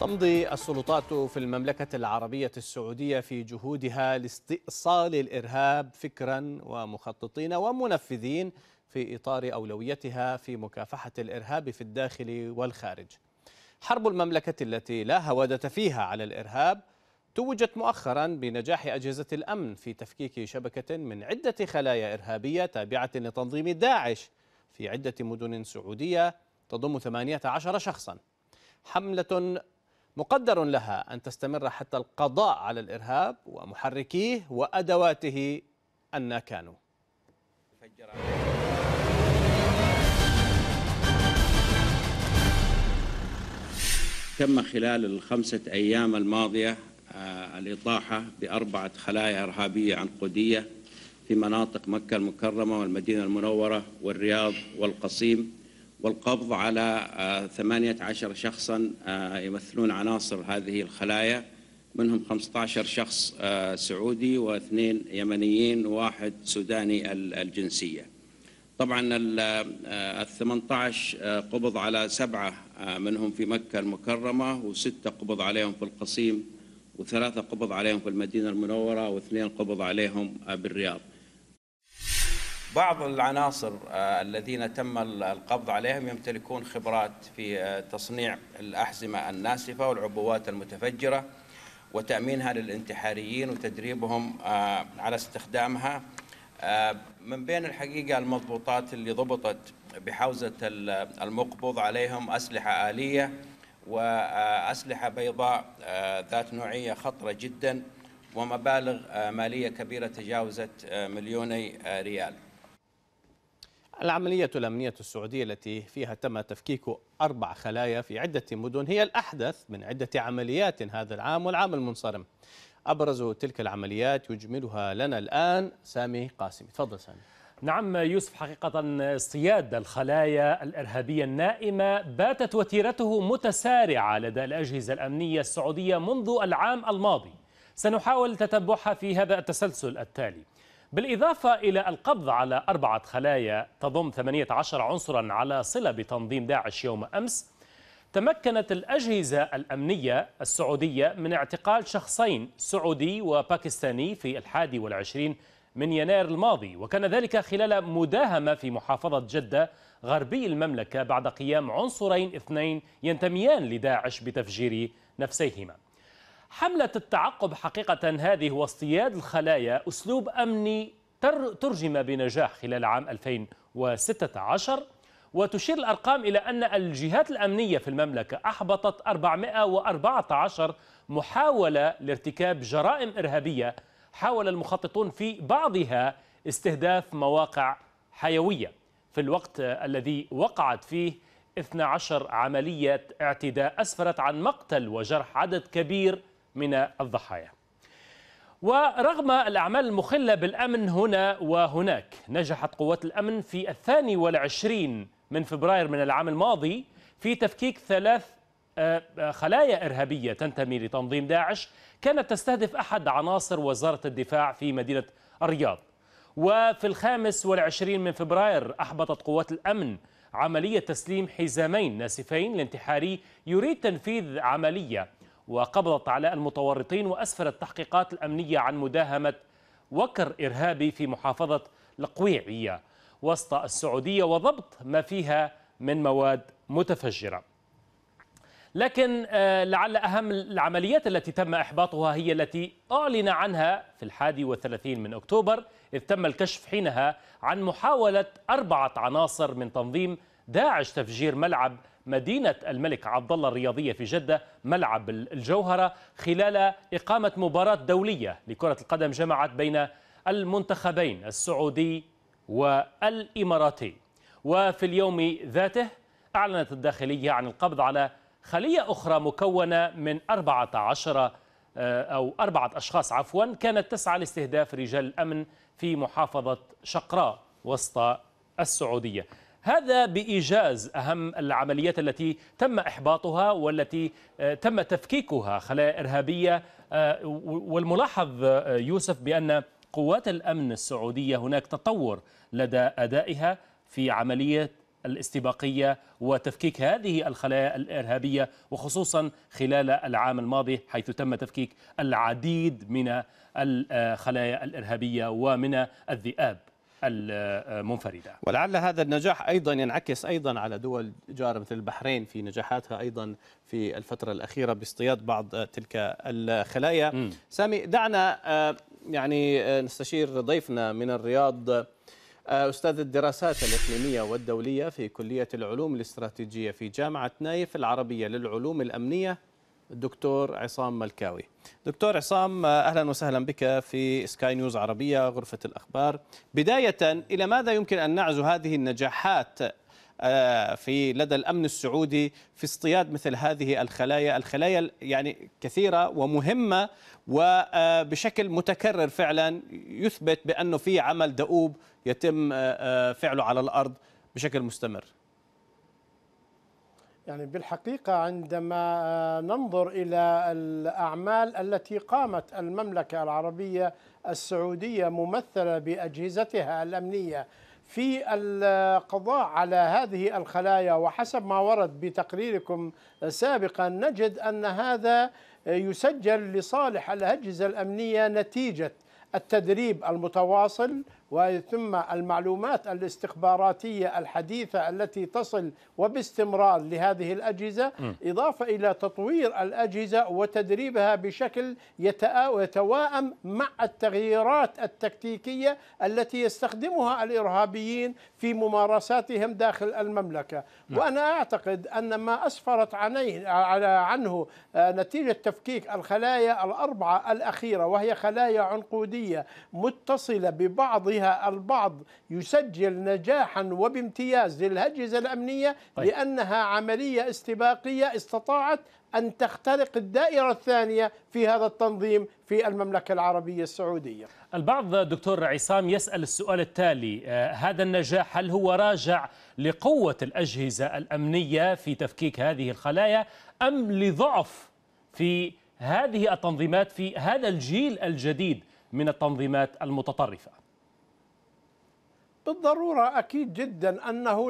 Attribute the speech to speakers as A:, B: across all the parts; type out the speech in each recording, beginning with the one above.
A: تمضي السلطات في المملكة العربية السعودية في جهودها لاستئصال الإرهاب فكرا ومخططين ومنفذين في إطار أولويتها في مكافحة الإرهاب في الداخل والخارج حرب المملكة التي لا هوادة فيها على الإرهاب توجت مؤخرا بنجاح أجهزة الأمن في تفكيك شبكة من عدة خلايا إرهابية تابعة لتنظيم داعش في عدة مدن سعودية تضم 18 شخصا حملة مقدر لها أن تستمر حتى القضاء على الإرهاب ومحركيه وأدواته أن كانوا
B: تم خلال الخمسة أيام الماضية آه، الإطاحة بأربعة خلايا إرهابية عنقودية في مناطق مكة المكرمة والمدينة المنورة والرياض والقصيم والقبض على 18 آه، شخصا آه، يمثلون عناصر هذه الخلايا منهم 15 شخص آه، سعودي واثنين يمنيين وواحد سوداني الجنسية طبعا ال 18 قبض على سبعة منهم في مكة المكرمة وستة قبض عليهم في القصيم وثلاثة قبض عليهم في المدينة المنورة واثنين قبض عليهم بالرياض بعض العناصر آه، الذين تم القبض عليهم يمتلكون خبرات في آه، تصنيع الأحزمة الناسفة والعبوات المتفجرة وتأمينها للانتحاريين وتدريبهم آه، على استخدامها من بين الحقيقة المضبوطات اللي ضبطت بحوزة المقبض عليهم أسلحة آلية وأسلحة بيضاء ذات نوعية خطرة جدا ومبالغ مالية كبيرة تجاوزت مليوني ريال
A: العملية الأمنية السعودية التي فيها تم تفكيك أربع خلايا في عدة مدن هي الأحدث من عدة عمليات هذا العام والعام المنصرم
C: أبرز تلك العمليات يجملها لنا الآن سامي قاسم تفضل سامي نعم يوسف حقيقة اصطياد الخلايا الإرهابية النائمة باتت وتيرته متسارعة لدى الأجهزة الأمنية السعودية منذ العام الماضي سنحاول تتبعها في هذا التسلسل التالي بالإضافة إلى القبض على أربعة خلايا تضم 18 عنصرا على صلة بتنظيم داعش يوم أمس تمكنت الأجهزة الأمنية السعودية من اعتقال شخصين سعودي وباكستاني في الحادي والعشرين من يناير الماضي وكان ذلك خلال مداهمة في محافظة جدة غربي المملكة بعد قيام عنصرين اثنين ينتميان لداعش بتفجير نفسيهما حملة التعقب حقيقة هذه واصطياد الخلايا أسلوب أمني ترجم بنجاح خلال عام 2016 وتشير الأرقام إلى أن الجهات الأمنية في المملكة أحبطت 414 محاولة لارتكاب جرائم إرهابية حاول المخططون في بعضها استهداف مواقع حيوية في الوقت الذي وقعت فيه 12 عملية اعتداء أسفرت عن مقتل وجرح عدد كبير من الضحايا ورغم الأعمال المخلة بالأمن هنا وهناك نجحت قوات الأمن في الثاني والعشرين من فبراير من العام الماضي في تفكيك ثلاث آه، آه، خلايا إرهابية تنتمي لتنظيم داعش كانت تستهدف أحد عناصر وزارة الدفاع في مدينة الرياض وفي الخامس والعشرين من فبراير أحبطت قوات الأمن عملية تسليم حزامين ناسفين لانتحاري يريد تنفيذ عملية وقبضت على المتورطين وأسفرت تحقيقات الأمنية عن مداهمة وكر إرهابي في محافظة القويعية وسط السعودية وضبط ما فيها من مواد متفجرة لكن آه، لعل أهم العمليات التي تم إحباطها هي التي أعلن عنها في الحادي والثلاثين من أكتوبر إذ تم الكشف حينها عن محاولة أربعة عناصر من تنظيم داعش تفجير ملعب مدينة الملك عبد الله الرياضية في جدة ملعب الجوهرة خلال إقامة مباراة دولية لكرة القدم جمعت بين المنتخبين السعودي والإماراتي وفي اليوم ذاته أعلنت الداخلية عن القبض على خلية أخرى مكونة من 14 آه، أو أربعة أشخاص عفوا كانت تسعى لاستهداف رجال الأمن في محافظة شقراء وسط السعودية هذا بإيجاز أهم العمليات التي تم إحباطها والتي آه، تم تفكيكها خلايا إرهابية آه، والملاحظ آه، يوسف بأن قوات الأمن السعودية هناك تطور لدى أدائها في عملية الاستباقية وتفكيك هذه الخلايا الإرهابية وخصوصا خلال العام الماضي حيث تم تفكيك العديد من الخلايا الإرهابية ومن الذئاب المنفردة ولعل هذا النجاح أيضا ينعكس أيضا على دول جارة مثل البحرين
A: في نجاحاتها أيضا في الفترة الأخيرة باصطياد بعض تلك الخلايا م. سامي دعنا آه، يعني آه، نستشير ضيفنا من الرياض آه، أستاذ الدراسات الإقليمية والدولية في كلية العلوم الاستراتيجية في جامعة نايف العربية للعلوم الأمنية الدكتور عصام ملكاوي دكتور عصام أهلا وسهلا بك في سكاي نيوز عربية غرفة الأخبار بداية إلى ماذا يمكن أن نعزو هذه النجاحات آه، في لدى الأمن السعودي في اصطياد مثل هذه الخلايا الخلايا يعني كثيرة ومهمة وبشكل آه، متكرر فعلا يثبت بأنه في عمل دؤوب يتم آه، فعله على الأرض بشكل مستمر
D: يعني بالحقيقة عندما آه، ننظر إلى الأعمال التي قامت المملكة العربية السعودية ممثلة بأجهزتها الأمنية في القضاء على هذه الخلايا وحسب ما ورد بتقريركم سابقا نجد أن هذا يسجل لصالح الأجهزة الأمنية نتيجة التدريب المتواصل وثم المعلومات الاستخباراتية الحديثة التي تصل وباستمرار لهذه الأجهزة م. إضافة إلى تطوير الأجهزة وتدريبها بشكل يتوائم مع التغييرات التكتيكية التي يستخدمها الإرهابيين في ممارساتهم داخل المملكة م. نعم. وأنا أعتقد أن ما أسفرت عليه عنه آه، نتيجة تفكيك الخلايا الأربعة الأخيرة وهي خلايا عنقودية متصلة ببعض بعضها البعض يسجل نجاحا وبامتياز للهجزة الأمنية طيب. لأنها عملية استباقية استطاعت أن تخترق الدائرة الثانية في هذا التنظيم في المملكة العربية السعودية
C: البعض دكتور عصام يسأل السؤال التالي آه، هذا النجاح هل هو راجع لقوة الأجهزة الأمنية في تفكيك هذه الخلايا أم لضعف في هذه التنظيمات في هذا الجيل الجديد من التنظيمات المتطرفه
D: بالضروره اكيد جدا انه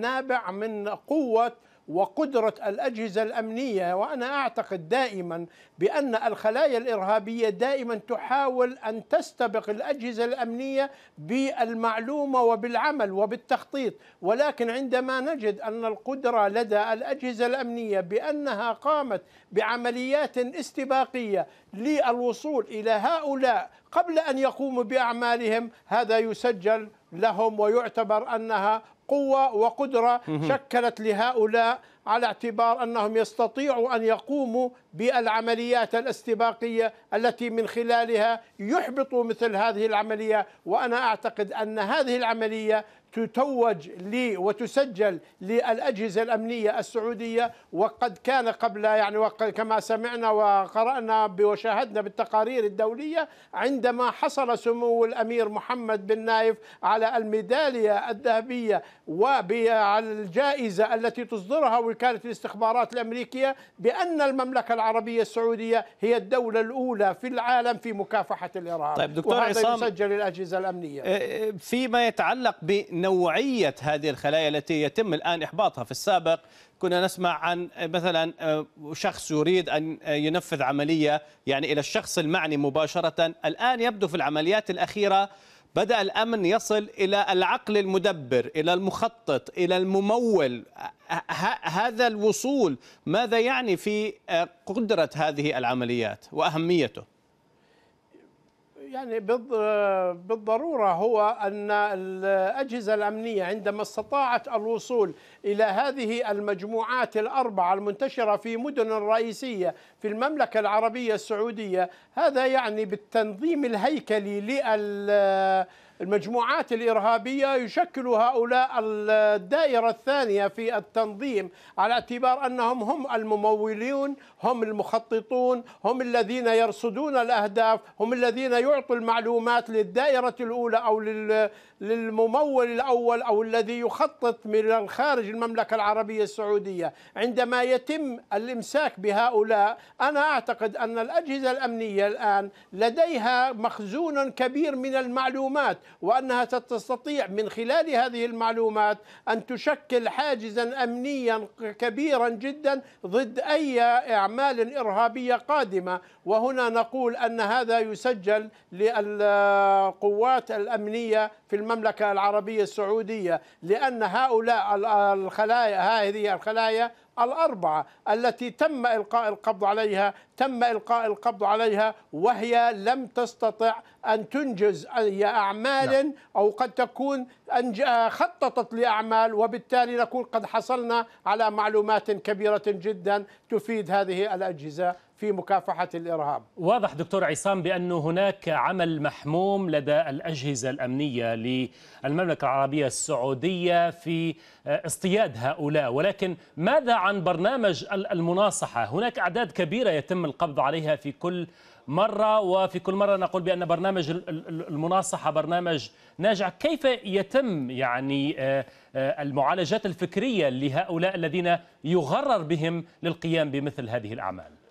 D: نابع من قوه وقدرة الأجهزة الأمنية وأنا أعتقد دائما بأن الخلايا الإرهابية دائما تحاول أن تستبق الأجهزة الأمنية بالمعلومة وبالعمل وبالتخطيط ولكن عندما نجد أن القدرة لدى الأجهزة الأمنية بأنها قامت بعمليات استباقية للوصول إلى هؤلاء قبل أن يقوموا بأعمالهم هذا يسجل لهم ويعتبر أنها قوة وقدرة شكلت لهؤلاء على اعتبار أنهم يستطيعوا أن يقوموا بالعمليات الاستباقية التي من خلالها يحبطوا مثل هذه العملية وأنا أعتقد أن هذه العملية تتوج لي وتسجل للأجهزة الأمنية السعودية وقد كان قبل يعني وقد كما سمعنا وقرأنا وشاهدنا بالتقارير الدولية عندما حصل سمو الأمير محمد بن نايف على الميدالية الذهبية وبالجائزة التي تصدرها وكالة الاستخبارات الأمريكية بأن المملكة العربية السعودية هي الدولة الأولى في العالم في مكافحة الإرهاب طيب دكتور عصام يسجل الأجهزة الأمنية آه، آه،
A: فيما يتعلق ب نوعيه هذه الخلايا التي يتم الان احباطها في السابق كنا نسمع عن مثلا آه، شخص يريد ان آه، ينفذ عمليه يعني الى الشخص المعني مباشره الان يبدو في العمليات الاخيره بدأ الأمن يصل إلى العقل المدبر إلى المخطط إلى الممول آه، هذا الوصول ماذا يعني في قدرة هذه العمليات وأهميته
D: يعني بالضروره هو ان الاجهزه الامنيه عندما استطاعت الوصول الى هذه المجموعات الاربعه المنتشره في مدن رئيسيه في المملكة العربية السعودية هذا يعني بالتنظيم الهيكلي للمجموعات الإرهابية يشكل هؤلاء الدائرة الثانية في التنظيم على اعتبار أنهم هم الممولون هم المخططون هم الذين يرصدون الأهداف هم الذين يعطوا المعلومات للدائرة الأولى أو للممول الأول أو الذي يخطط من خارج المملكة العربية السعودية عندما يتم الإمساك بهؤلاء أنا أعتقد أن الأجهزة الأمنية الآن لديها مخزون كبير من المعلومات وأنها تستطيع من خلال هذه المعلومات أن تشكل حاجزا أمنيا كبيرا جدا ضد أي أعمال إرهابية قادمة وهنا نقول أن هذا يسجل للقوات الأمنية في المملكة العربية السعودية لأن هؤلاء الخلايا هذه الخلايا الأربعة التي تم إلقاء القبض عليها تم إلقاء القبض عليها وهي لم تستطع أن تنجز أي أعمال نعم. أو قد تكون آه، خططت لأعمال وبالتالي نكون قد حصلنا على معلومات كبيرة جدا تفيد هذه الأجهزة في مكافحة الإرهاب
C: واضح دكتور عصام بأن هناك عمل محموم لدى الأجهزة الأمنية للمملكة العربية السعودية في اصطياد هؤلاء ولكن ماذا عن برنامج المناصحة هناك أعداد كبيرة يتم القبض عليها في كل مرة وفي كل مرة نقول بأن برنامج المناصحة برنامج ناجح كيف يتم يعني آه، آه، المعالجات الفكرية لهؤلاء الذين يغرر بهم للقيام بمثل هذه الأعمال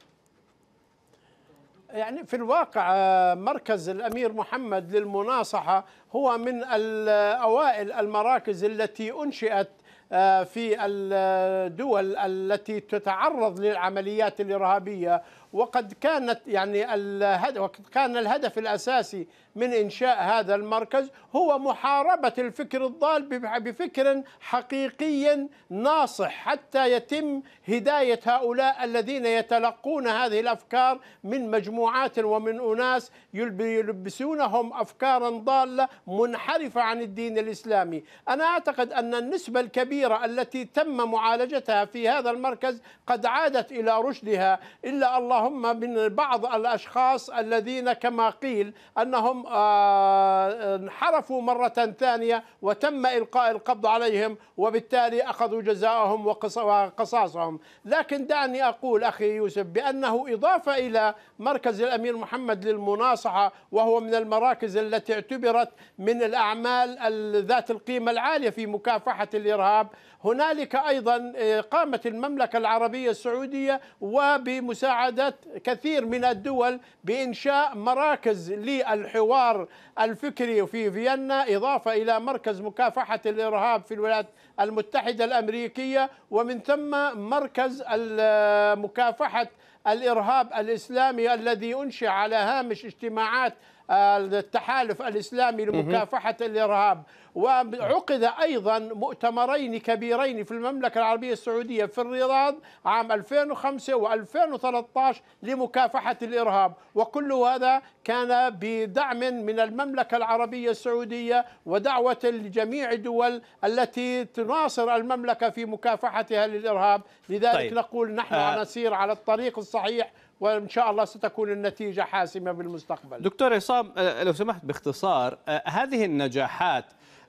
D: يعني في الواقع آه، مركز الامير محمد للمناصحه هو من الاوائل آه، المراكز التي انشئت آه، في الدول التي تتعرض للعمليات الإرهابية وقد كانت يعني الهدف وقد كان الهدف الأساسي من إنشاء هذا المركز هو محاربة الفكر الضال بفكر حقيقي ناصح حتى يتم هداية هؤلاء الذين يتلقون هذه الأفكار من مجموعات ومن أناس يلبسونهم أفكارا ضالة منحرفة عن الدين الإسلامي أنا أعتقد أن النسبة الكبيرة الكثيرة التي تم معالجتها في هذا المركز قد عادت إلى رشدها إلا اللهم من بعض الأشخاص الذين كما قيل أنهم آه، انحرفوا مرة ثانية وتم إلقاء القبض عليهم وبالتالي أخذوا جزاءهم وقصاصهم لكن دعني أقول أخي يوسف بأنه إضافة إلى مركز الأمير محمد للمناصحة وهو من المراكز التي اعتبرت من الأعمال ذات القيمة العالية في مكافحة الإرهاب هنالك أيضا آه، قامت المملكة العربية السعودية وبمساعدة كثير من الدول بإنشاء مراكز للحوار الفكري في فيينا إضافة إلى مركز مكافحة الإرهاب في الولايات المتحدة الأمريكية ومن ثم مركز مكافحة الإرهاب الإسلامي الذي أنشئ على هامش اجتماعات التحالف الإسلامي لمكافحة الإرهاب وعقد أيضا مؤتمرين كبيرين في المملكة العربية السعودية في الرياض عام 2005 و2013 لمكافحة الإرهاب وكل هذا كان بدعم من المملكة العربية السعودية ودعوة لجميع الدول التي تناصر المملكة في مكافحتها للإرهاب لذلك طيب. نقول نحن آه. نسير على الطريق الصحيح وان شاء الله ستكون النتيجه حاسمه بالمستقبل.
A: دكتور عصام آه، لو سمحت باختصار آه، هذه النجاحات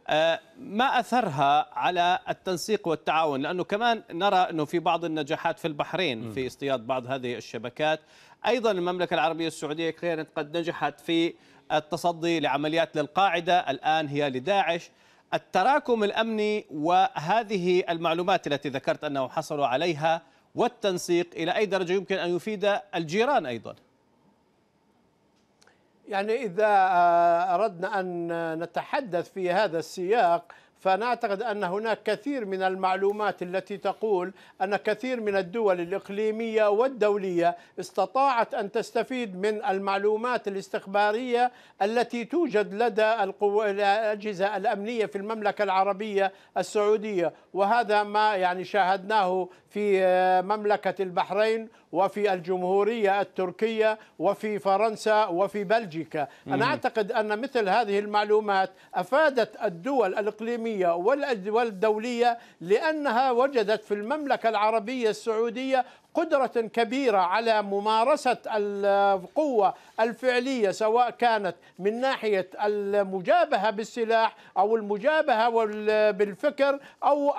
A: آه، ما اثرها على التنسيق والتعاون لانه كمان نرى انه في بعض النجاحات في البحرين في اصطياد بعض هذه الشبكات ايضا المملكه العربيه السعوديه كانت قد نجحت في التصدي لعمليات للقاعده الان هي لداعش التراكم الامني وهذه المعلومات التي ذكرت انه حصلوا عليها والتنسيق إلى أي درجة يمكن أن يفيد الجيران أيضا
D: يعني إذا آه، أردنا أن نتحدث في هذا السياق فنعتقد أن هناك كثير من المعلومات التي تقول أن كثير من الدول الإقليمية والدولية استطاعت أن تستفيد من المعلومات الاستخبارية التي توجد لدى القوى الأجهزة الأمنية في المملكة العربية السعودية وهذا ما يعني شاهدناه في آه، مملكة البحرين وفي الجمهورية التركية وفي فرنسا وفي بلجيكا أنا أعتقد أن مثل هذه المعلومات أفادت الدول الإقليمية والدولية لأنها وجدت في المملكة العربية السعودية قدرة كبيرة على ممارسة القوة الفعلية سواء كانت من ناحية المجابهة بالسلاح أو المجابهة بالفكر أو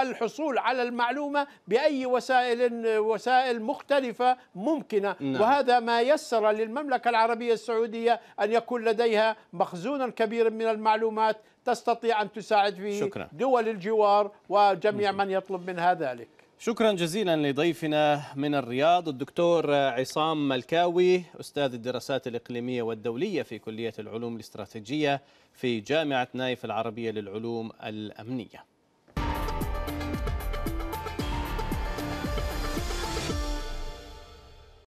D: الحصول على المعلومة بأي وسائل وسائل مختلفة ممكنة نعم. وهذا ما يسر للمملكة العربية السعودية أن يكون لديها مخزونا كبيرا من المعلومات تستطيع أن تساعد فيه شكرا. دول الجوار وجميع نعم. من يطلب منها ذلك
A: شكرا جزيلا لضيفنا من الرياض الدكتور عصام ملكاوي أستاذ الدراسات الإقليمية والدولية في كلية العلوم الاستراتيجية في جامعة نايف العربية للعلوم الأمنية